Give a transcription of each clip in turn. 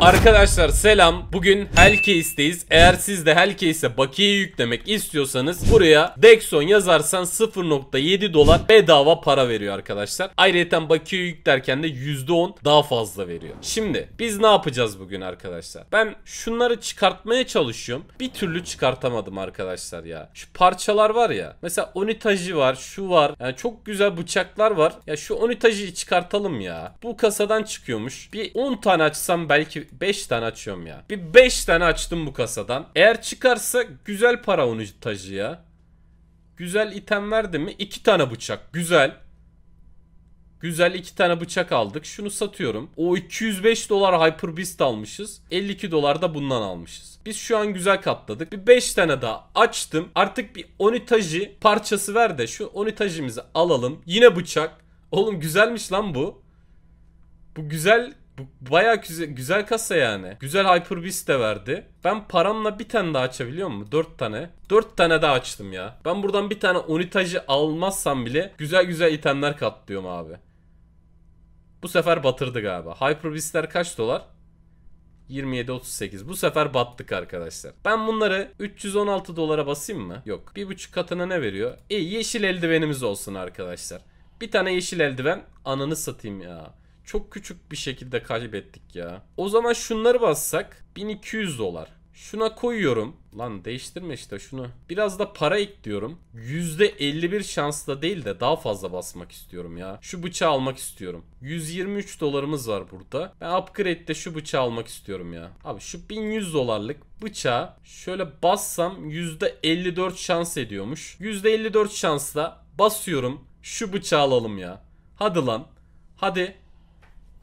Arkadaşlar selam. Bugün Hellcase'deyiz. Eğer siz de Hellcase'e bakiye yüklemek istiyorsanız buraya Dexon yazarsan 0.7 dolar bedava para veriyor arkadaşlar. Ayrıca bakiye yüklerken de %10 daha fazla veriyor. Şimdi biz ne yapacağız bugün arkadaşlar? Ben şunları çıkartmaya çalışıyorum. Bir türlü çıkartamadım arkadaşlar ya. Şu parçalar var ya. Mesela onitajı var, şu var. Yani çok güzel bıçaklar var. Ya şu onitajı çıkartalım ya. Bu kasadan çıkıyormuş. Bir 10 tane açsam belki bir 5 tane açıyorum ya. Bir 5 tane açtım bu kasadan. Eğer çıkarsa güzel para onu tacı ya. Güzel item verdi mi? 2 tane bıçak. Güzel. Güzel 2 tane bıçak aldık. Şunu satıyorum. O 205 dolar Hyper Beast almışız. 52 dolar da bundan almışız. Biz şu an güzel katladık. Bir 5 tane daha açtım. Artık bir onitajı parçası ver de şu onitajımızı alalım. Yine bıçak. Oğlum güzelmiş lan bu. Bu güzel bu baya güzel, güzel kasa yani. Güzel Hyper Beast de verdi. Ben paramla bir tane daha açabiliyor muyum? Dört tane. Dört tane daha açtım ya. Ben buradan bir tane unitajı almazsam bile güzel güzel itemler katlıyorum abi. Bu sefer batırdı galiba. Hyper Beast'ler kaç dolar? 27-38. Bu sefer battık arkadaşlar. Ben bunları 316 dolara basayım mı? Yok. Bir buçuk katına ne veriyor? İyi yeşil eldivenimiz olsun arkadaşlar. Bir tane yeşil eldiven. Ananı satayım ya çok küçük bir şekilde kaybettik ya. O zaman şunları bassak 1200 dolar. Şuna koyuyorum. Lan değiştirme işte şunu. Biraz da para ekliyorum. %51 şansla değil de daha fazla basmak istiyorum ya. Şu bıçağı almak istiyorum. 123 dolarımız var burada. Ben upgrade'de şu bıçağı almak istiyorum ya. Abi şu 1100 dolarlık bıçağı şöyle bassam %54 şans ediyormuş. %54 şansla basıyorum. Şu bıçağı alalım ya. Hadi lan. Hadi.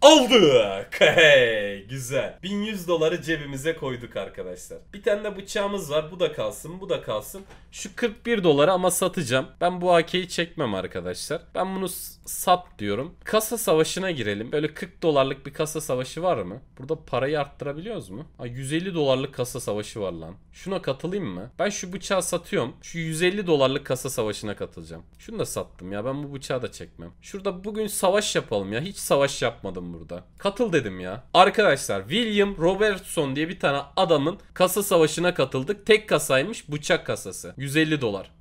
Aldık. Hey, güzel. 1100 doları cebimize koyduk arkadaşlar. Bir tane de bıçağımız var. Bu da kalsın, bu da kalsın. Şu 41 dolara ama satacağım. Ben bu AK'yi çekmem arkadaşlar. Ben bunu sat diyorum. Kasa savaşına girelim. Böyle 40 dolarlık bir kasa savaşı var mı? Burada parayı arttırabiliyoruz mu? Aa, 150 dolarlık kasa savaşı var lan. Şuna katılayım mı? Ben şu bıçağı satıyorum. Şu 150 dolarlık kasa savaşına katılacağım. Şunu da sattım ya. Ben bu bıçağı da çekmem. Şurada bugün savaş yapalım ya. Hiç savaş yapmadım burada. Katıl dedim ya. Arkadaşlar William Robertson diye bir tane adamın kasa savaşına katıldık. Tek kasaymış bıçak kasası. 150 dolar.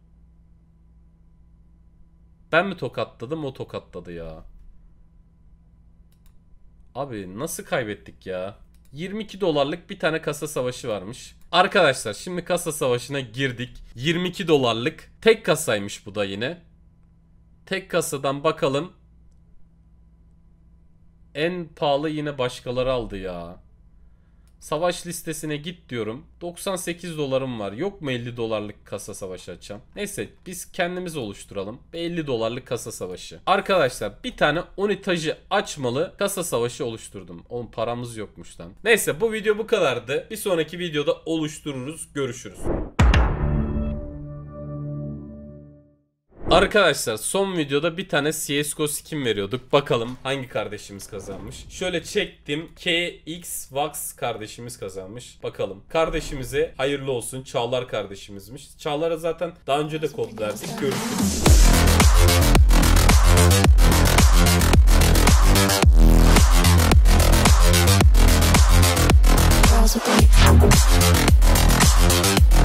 Ben mi tokatladım o tokatladı ya. Abi nasıl kaybettik ya? 22 dolarlık bir tane kasa savaşı varmış. Arkadaşlar şimdi kasa savaşına girdik. 22 dolarlık tek kasaymış bu da yine. Tek kasadan bakalım. En pahalı yine başkaları aldı ya. Savaş listesine git diyorum. 98 dolarım var. Yok mu 50 dolarlık kasa savaşı açacağım? Neyse biz kendimiz oluşturalım. 50 dolarlık kasa savaşı. Arkadaşlar bir tane unitajı açmalı kasa savaşı oluşturdum. Oğlum paramız yokmuş lan. Neyse bu video bu kadardı. Bir sonraki videoda oluştururuz. Görüşürüz. Arkadaşlar son videoda bir tane CSGO skin veriyorduk. Bakalım hangi kardeşimiz kazanmış. Şöyle çektim. KX Vax kardeşimiz kazanmış. Bakalım. Kardeşimize hayırlı olsun. Çağlar kardeşimizmiş. Çağlar'a zaten daha önce de kod verdik. Görüşürüz. Thank